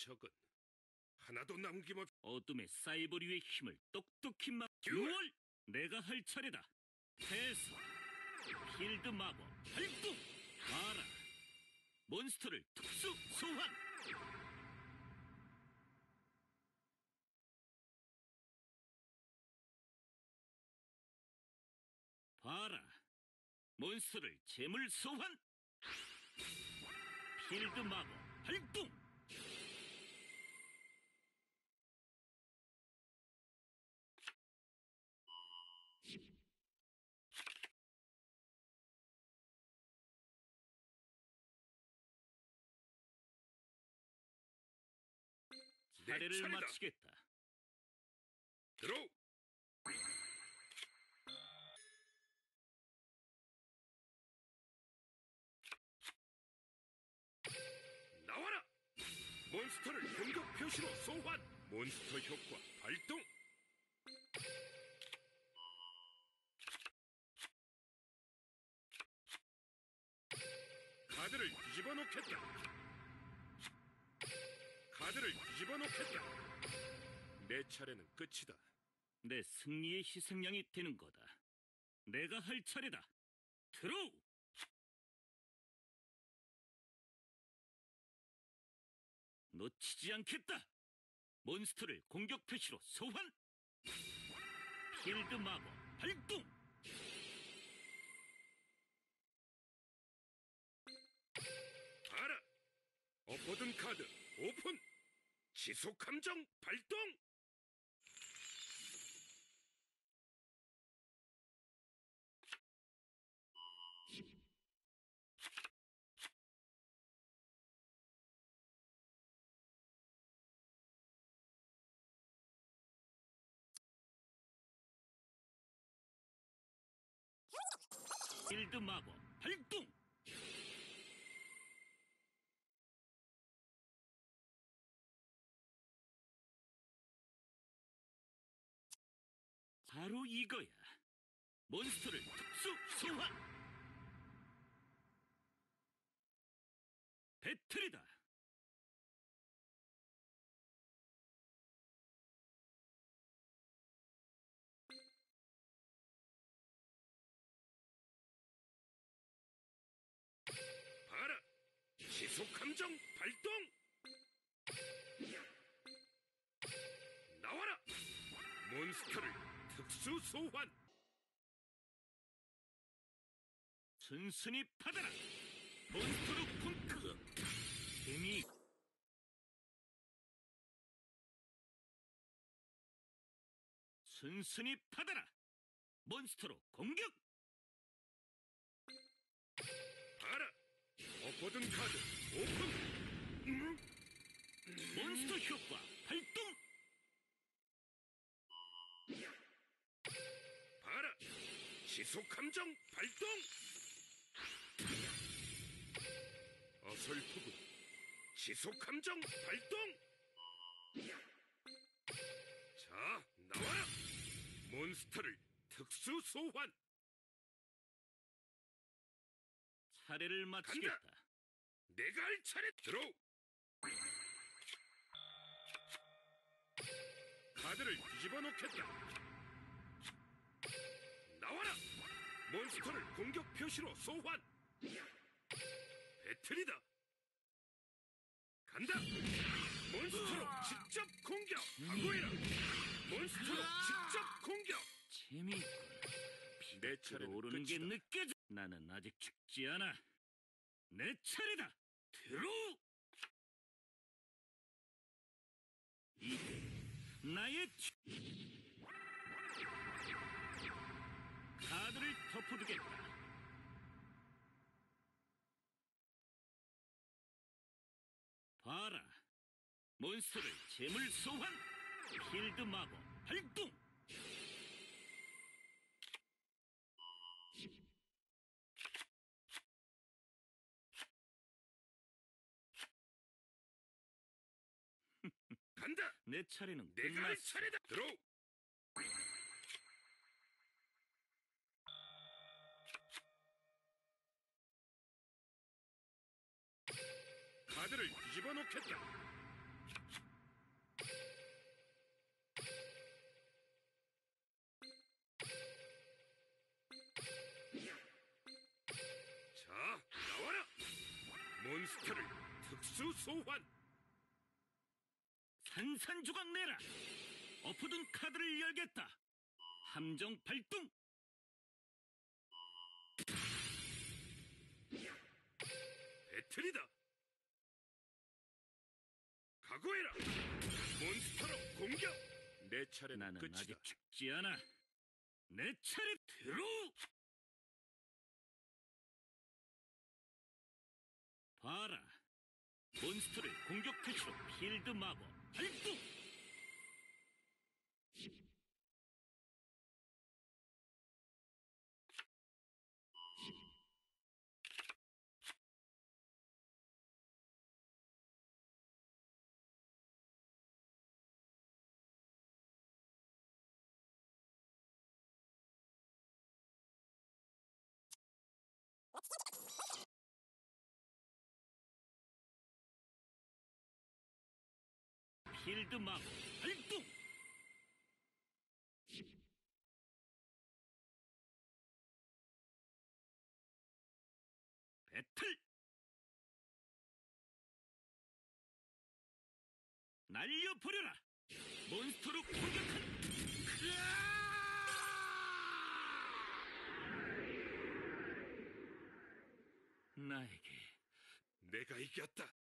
적은 하나도 남김없 어둠의 사이버리의 힘을 똑똑히 막 6월 내가 할 차례다 해소 필드 마법 발동 가라 몬스터를 특수 소환 봐라 몬스터를 재물 소환 필드 마법 발동 사례를 마치겠다. 들어. 나와라! 몬스터를 공격 표시로 소환! 몬스터 효과 발동! 카드를 뒤집어 놓겠다! 차례는 끝이다. 내 승리의 희생양이 되는 거다. 내가 할 차례다. 들어오! 놓치지 않겠다! 몬스터를 공격 표시로 소환! 필드 마법 발동! 알라 어퍼든 카드 오픈! 지속 감정 발동! 필드 마법 발동! 바로 이거야. 몬스터를 특수 소환! 배틀이다! 계속 감정 발동! 나와라! 몬스터를 특수 소환! 튼슨히 받아라! 몬스터로 쿵크! 재미! 튼슨히 받아라! 몬스터로 공격! 봐라! 어거든 카드! 오픈! 몬스터 효과 발동! 봐라! 지속 감정 발동! 어설프군! 지속 감정 발동! 자, 나와라! 몬스터를 특수 소환! 차례를 마치겠다. 내가 할 차례 들어. 카드를 뒤집어 놓겠다. 나와라. 몬스터를 공격 표시로 소환. 배틀이다. 간다. 몬스터로 직접 공격. 각오해라. 몬스터로 직접 공격. 재미내차례 오르는 게 느껴져. 나는 아직 죽지 않아. 내 차례다! 들어오! 이게 나의 치... 카드를 덮어두겠다. 봐라. 몬스터를 재물 소환! 필드 마법 발동! 차례다. 내 차례는 내가 할끝 차례다. 들어. 카드를 뒤집어 놓겠다. 자, 나와라! 몬스터를 특수 소환! 한산 조각 내라. 엎어둔 카드를 열겠다. 함정 발동. 배틀이다. 각오해라. 몬스터로 공격. 내 차례 나는 끝이다. 아직 죽지 않아. 내 차례 들어. 봐라. 몬스터를 공격 표시 필드 마법 발동! 필드망활동배틀날려버려라몬스터로공격한으아나에게내가이겼다